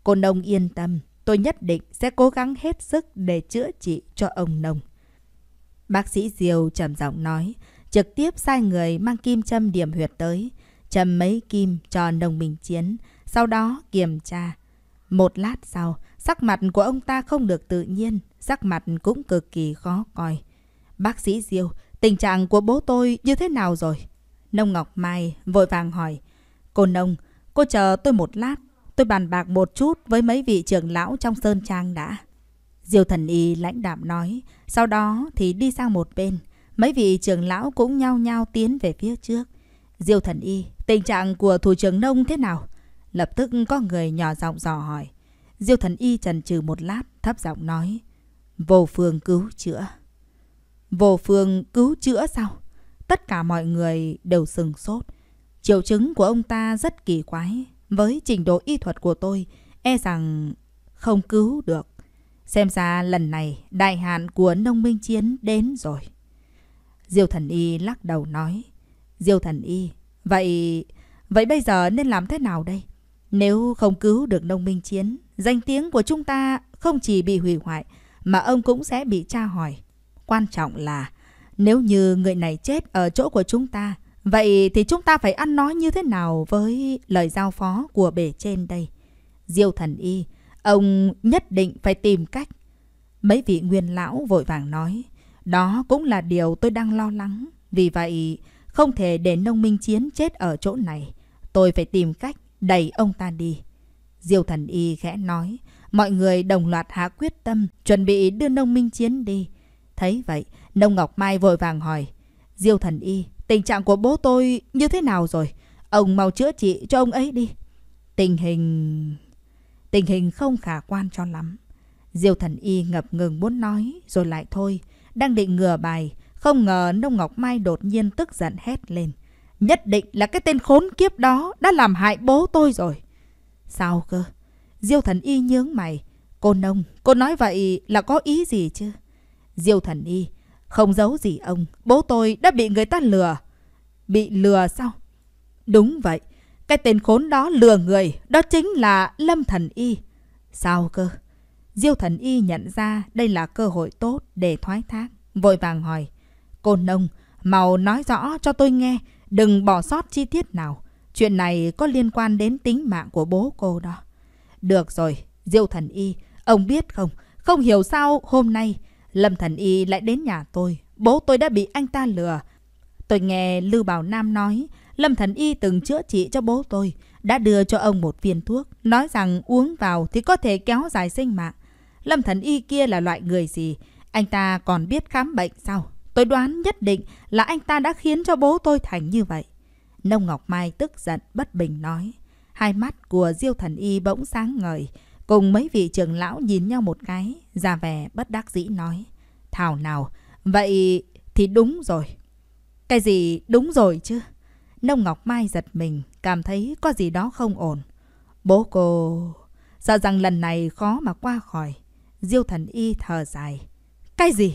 Speaker 1: Cô nông yên tâm, tôi nhất định sẽ cố gắng hết sức để chữa trị cho ông nông. Bác sĩ Diêu trầm giọng nói, trực tiếp sai người mang kim châm điểm huyệt tới, châm mấy kim cho nông minh chiến, sau đó kiểm tra. Một lát sau, sắc mặt của ông ta không được tự nhiên, sắc mặt cũng cực kỳ khó coi. Bác sĩ Diêu, tình trạng của bố tôi như thế nào rồi? Nông Ngọc Mai vội vàng hỏi. Cô Nông, cô chờ tôi một lát, tôi bàn bạc một chút với mấy vị trưởng lão trong Sơn Trang đã. Diêu thần y lãnh đạm nói, sau đó thì đi sang một bên. Mấy vị trưởng lão cũng nhao nhao tiến về phía trước. Diêu thần y, tình trạng của thủ trưởng nông thế nào? Lập tức có người nhỏ giọng dò hỏi. Diêu thần y trần trừ một lát, thấp giọng nói. Vô phương cứu chữa. Vô phương cứu chữa sao? Tất cả mọi người đều sừng sốt. Triệu chứng của ông ta rất kỳ quái. Với trình độ y thuật của tôi, e rằng không cứu được. Xem ra lần này đại hạn của nông minh chiến đến rồi. Diêu thần y lắc đầu nói. Diêu thần y, vậy... Vậy bây giờ nên làm thế nào đây? Nếu không cứu được nông minh chiến, danh tiếng của chúng ta không chỉ bị hủy hoại, mà ông cũng sẽ bị tra hỏi. Quan trọng là, nếu như người này chết ở chỗ của chúng ta, vậy thì chúng ta phải ăn nói như thế nào với lời giao phó của bể trên đây? Diêu thần y, ông nhất định phải tìm cách. Mấy vị nguyên lão vội vàng nói, đó cũng là điều tôi đang lo lắng. Vì vậy, không thể để nông minh chiến chết ở chỗ này. Tôi phải tìm cách đẩy ông ta đi. Diêu thần y khẽ nói, mọi người đồng loạt hạ quyết tâm, chuẩn bị đưa nông minh chiến đi. Thấy vậy, nông Ngọc Mai vội vàng hỏi, Diêu thần y, tình trạng của bố tôi như thế nào rồi? Ông mau chữa trị cho ông ấy đi. Tình hình... Tình hình không khả quan cho lắm. Diêu thần y ngập ngừng muốn nói, rồi lại thôi đang định ngừa bài, không ngờ Nông Ngọc Mai đột nhiên tức giận hét lên. Nhất định là cái tên khốn kiếp đó đã làm hại bố tôi rồi. Sao cơ? Diêu thần y nhướng mày. Cô Nông, cô nói vậy là có ý gì chứ? Diêu thần y, không giấu gì ông, bố tôi đã bị người ta lừa. Bị lừa sao? Đúng vậy, cái tên khốn đó lừa người, đó chính là Lâm thần y. Sao cơ? Diêu thần y nhận ra đây là cơ hội tốt để thoái thác. Vội vàng hỏi, cô nông, màu nói rõ cho tôi nghe, đừng bỏ sót chi tiết nào. Chuyện này có liên quan đến tính mạng của bố cô đó. Được rồi, Diêu thần y, ông biết không, không hiểu sao hôm nay Lâm thần y lại đến nhà tôi. Bố tôi đã bị anh ta lừa. Tôi nghe Lưu Bảo Nam nói, Lâm Thần Y từng chữa trị cho bố tôi, đã đưa cho ông một viên thuốc, nói rằng uống vào thì có thể kéo dài sinh mạng. Lâm Thần Y kia là loại người gì? Anh ta còn biết khám bệnh sao? Tôi đoán nhất định là anh ta đã khiến cho bố tôi thành như vậy. Nông Ngọc Mai tức giận bất bình nói. Hai mắt của Diêu Thần Y bỗng sáng ngời. Cùng mấy vị trưởng lão nhìn nhau một cái, ra vẻ bất đắc dĩ nói. Thảo nào, vậy thì đúng rồi. Cái gì đúng rồi chứ? Nông Ngọc Mai giật mình, cảm thấy có gì đó không ổn. Bố cô... Sợ rằng lần này khó mà qua khỏi. Diêu thần y thở dài. Cái gì?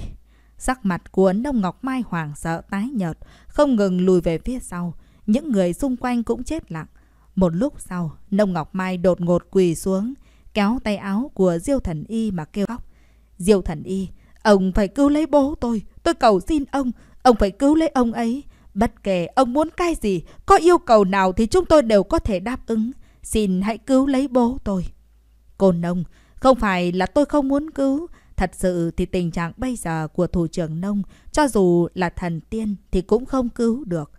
Speaker 1: Sắc mặt của ấn Đông Ngọc Mai hoàng sợ tái nhợt, không ngừng lùi về phía sau. Những người xung quanh cũng chết lặng. Một lúc sau, Nông Ngọc Mai đột ngột quỳ xuống, kéo tay áo của Diêu Thần Y mà kêu khóc. Diêu Thần Y, ông phải cứu lấy bố tôi, tôi cầu xin ông, ông phải cứu lấy ông ấy. Bất kể ông muốn cái gì, có yêu cầu nào thì chúng tôi đều có thể đáp ứng. Xin hãy cứu lấy bố tôi. Cô Nông, không phải là tôi không muốn cứu, thật sự thì tình trạng bây giờ của thủ trưởng nông, cho dù là thần tiên thì cũng không cứu được.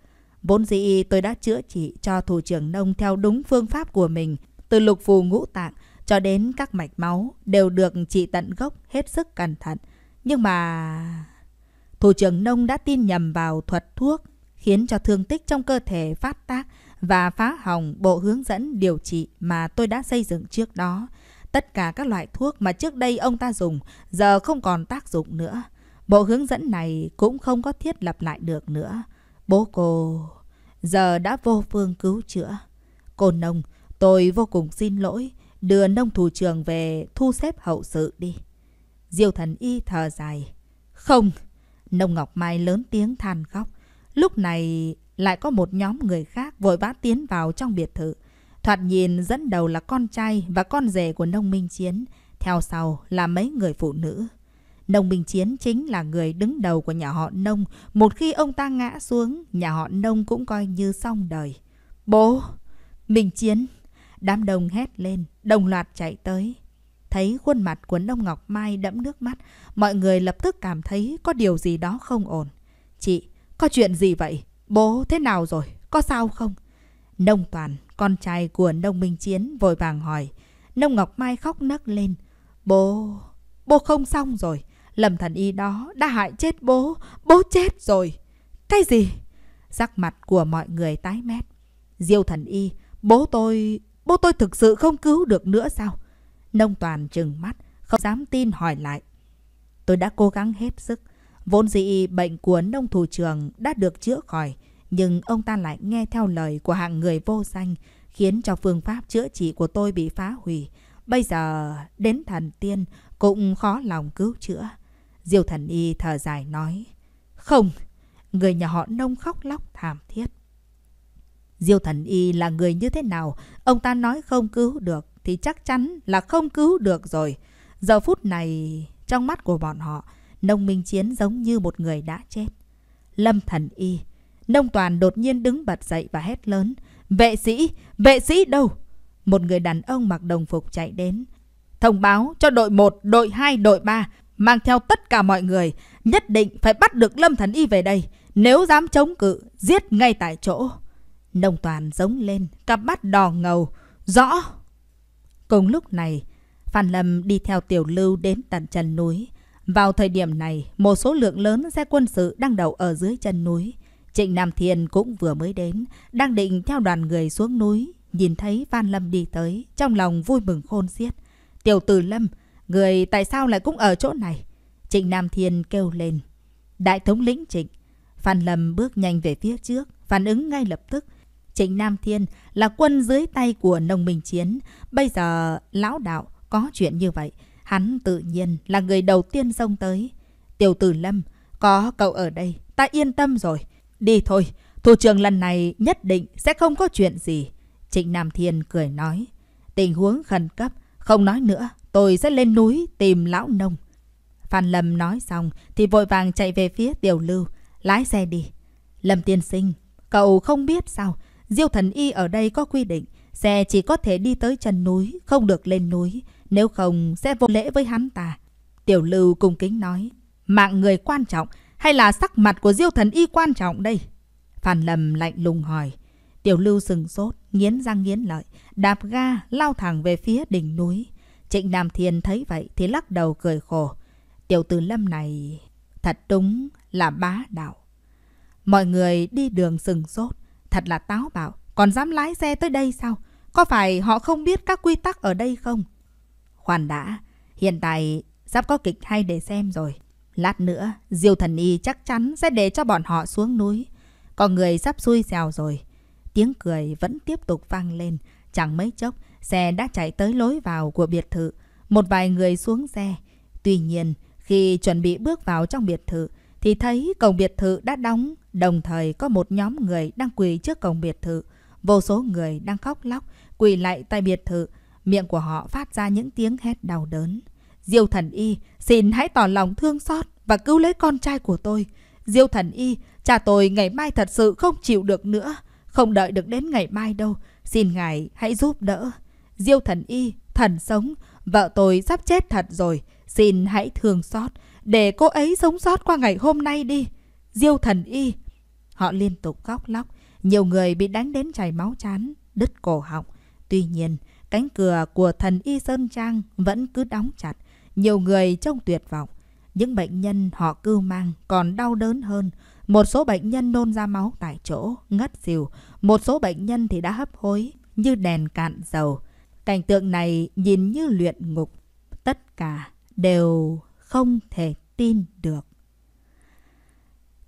Speaker 1: Vốn dĩ tôi đã chữa trị cho thủ trưởng nông theo đúng phương pháp của mình, từ lục phù ngũ tạng cho đến các mạch máu đều được trị tận gốc hết sức cẩn thận. Nhưng mà... Thủ trưởng nông đã tin nhầm vào thuật thuốc, khiến cho thương tích trong cơ thể phát tác và phá hỏng bộ hướng dẫn điều trị mà tôi đã xây dựng trước đó. Tất cả các loại thuốc mà trước đây ông ta dùng giờ không còn tác dụng nữa. Bộ hướng dẫn này cũng không có thiết lập lại được nữa. Bố cô giờ đã vô phương cứu chữa. Cô nông, tôi vô cùng xin lỗi. Đưa nông thủ trưởng về thu xếp hậu sự đi. Diêu thần y thở dài. Không! Nông Ngọc Mai lớn tiếng than khóc. Lúc này lại có một nhóm người khác vội vã tiến vào trong biệt thự. Thoạt nhìn dẫn đầu là con trai và con rể của nông minh chiến, theo sau là mấy người phụ nữ. Nông Minh Chiến chính là người đứng đầu của nhà họ Nông. Một khi ông ta ngã xuống, nhà họ Nông cũng coi như xong đời. Bố! Minh Chiến! Đám đông hét lên, đồng loạt chạy tới. Thấy khuôn mặt của Nông Ngọc Mai đẫm nước mắt, mọi người lập tức cảm thấy có điều gì đó không ổn. Chị, có chuyện gì vậy? Bố thế nào rồi? Có sao không? Nông Toàn, con trai của Nông Minh Chiến vội vàng hỏi. Nông Ngọc Mai khóc nấc lên. Bố, bố không xong rồi. lầm thần y đó đã hại chết bố. Bố chết rồi. Cái gì? Sắc mặt của mọi người tái mét. Diêu thần y, bố tôi, bố tôi thực sự không cứu được nữa sao? Nông Toàn trừng mắt, không dám tin hỏi lại. Tôi đã cố gắng hết sức. Vốn dĩ bệnh của nông thủ trường đã được chữa khỏi nhưng ông ta lại nghe theo lời của hạng người vô danh, khiến cho phương pháp chữa trị của tôi bị phá hủy. Bây giờ đến thần tiên cũng khó lòng cứu chữa. Diêu thần y thở dài nói, không, người nhà họ nông khóc lóc thảm thiết. Diêu thần y là người như thế nào, ông ta nói không cứu được thì chắc chắn là không cứu được rồi. Giờ phút này, trong mắt của bọn họ, nông minh chiến giống như một người đã chết. Lâm thần y, Nông Toàn đột nhiên đứng bật dậy và hét lớn. Vệ sĩ! Vệ sĩ đâu? Một người đàn ông mặc đồng phục chạy đến. Thông báo cho đội 1, đội 2, đội 3. Mang theo tất cả mọi người. Nhất định phải bắt được Lâm Thần Y về đây. Nếu dám chống cự, giết ngay tại chỗ. Nông Toàn giống lên, cặp mắt đỏ ngầu. Rõ! Cùng lúc này, Phan Lâm đi theo Tiểu Lưu đến tận chân núi. Vào thời điểm này, một số lượng lớn xe quân sự đang đậu ở dưới chân núi. Trịnh Nam Thiên cũng vừa mới đến, đang định theo đoàn người xuống núi, nhìn thấy Phan Lâm đi tới, trong lòng vui mừng khôn xiết. Tiểu tử Lâm, người tại sao lại cũng ở chỗ này? Trịnh Nam Thiên kêu lên. Đại thống lĩnh Trịnh. Phan Lâm bước nhanh về phía trước, phản ứng ngay lập tức. Trịnh Nam Thiên là quân dưới tay của nông minh chiến. Bây giờ lão đạo có chuyện như vậy. Hắn tự nhiên là người đầu tiên xông tới. Tiểu tử Lâm, có cậu ở đây, ta yên tâm rồi. Đi thôi, thủ trường lần này nhất định sẽ không có chuyện gì. Trịnh Nam Thiên cười nói. Tình huống khẩn cấp, không nói nữa, tôi sẽ lên núi tìm lão nông. Phan Lâm nói xong thì vội vàng chạy về phía Tiểu Lưu, lái xe đi. Lâm tiên sinh, cậu không biết sao, Diêu thần y ở đây có quy định, xe chỉ có thể đi tới chân núi, không được lên núi, nếu không sẽ vô lễ với hắn ta. Tiểu Lưu cung kính nói, mạng người quan trọng, hay là sắc mặt của diêu thần y quan trọng đây? Phan lầm lạnh lùng hỏi. Tiểu lưu sừng sốt, nghiến răng nghiến lợi, đạp ga, lao thẳng về phía đỉnh núi. Trịnh Nam Thiên thấy vậy thì lắc đầu cười khổ. Tiểu tử Lâm này thật đúng là bá đạo. Mọi người đi đường sừng sốt, thật là táo bạo, còn dám lái xe tới đây sao? Có phải họ không biết các quy tắc ở đây không? Khoan đã, hiện tại sắp có kịch hay để xem rồi. Lát nữa, Diêu Thần Y chắc chắn sẽ để cho bọn họ xuống núi. Có người sắp xui xèo rồi. Tiếng cười vẫn tiếp tục vang lên. Chẳng mấy chốc, xe đã chạy tới lối vào của biệt thự. Một vài người xuống xe. Tuy nhiên, khi chuẩn bị bước vào trong biệt thự, thì thấy cổng biệt thự đã đóng. Đồng thời có một nhóm người đang quỳ trước cổng biệt thự. Vô số người đang khóc lóc, quỳ lại tại biệt thự. Miệng của họ phát ra những tiếng hét đau đớn. Diêu thần y, xin hãy tỏ lòng thương xót và cứu lấy con trai của tôi. Diêu thần y, cha tôi ngày mai thật sự không chịu được nữa. Không đợi được đến ngày mai đâu. Xin ngài hãy giúp đỡ. Diêu thần y, thần sống, vợ tôi sắp chết thật rồi. Xin hãy thương xót, để cô ấy sống sót qua ngày hôm nay đi. Diêu thần y. Họ liên tục khóc lóc. Nhiều người bị đánh đến chảy máu chán, đứt cổ họng. Tuy nhiên, cánh cửa của thần y Sơn Trang vẫn cứ đóng chặt. Nhiều người trông tuyệt vọng. Những bệnh nhân họ cư mang còn đau đớn hơn. Một số bệnh nhân nôn ra máu tại chỗ, ngất xỉu. Một số bệnh nhân thì đã hấp hối như đèn cạn dầu. Cảnh tượng này nhìn như luyện ngục. Tất cả đều không thể tin được.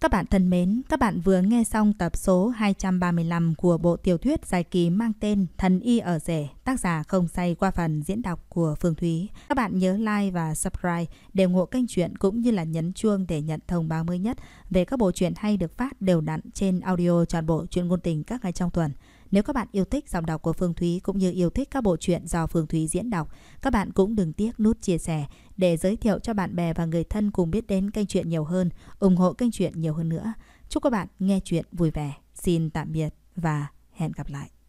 Speaker 1: Các bạn thân mến, các bạn vừa nghe xong tập số 235 của bộ tiểu thuyết dài ký mang tên Thần Y ở rể, tác giả không say qua phần diễn đọc của Phương Thúy. Các bạn nhớ like và subscribe để ủng hộ kênh truyện cũng như là nhấn chuông để nhận thông báo mới nhất về các bộ truyện hay được phát đều đặn trên audio toàn bộ truyện ngôn tình các ngày trong tuần. Nếu các bạn yêu thích dòng đọc của Phương Thúy cũng như yêu thích các bộ truyện do Phương Thúy diễn đọc, các bạn cũng đừng tiếc nút chia sẻ để giới thiệu cho bạn bè và người thân cùng biết đến kênh truyện nhiều hơn, ủng hộ kênh truyện nhiều hơn nữa. Chúc các bạn nghe truyện vui vẻ. Xin tạm biệt và hẹn gặp lại.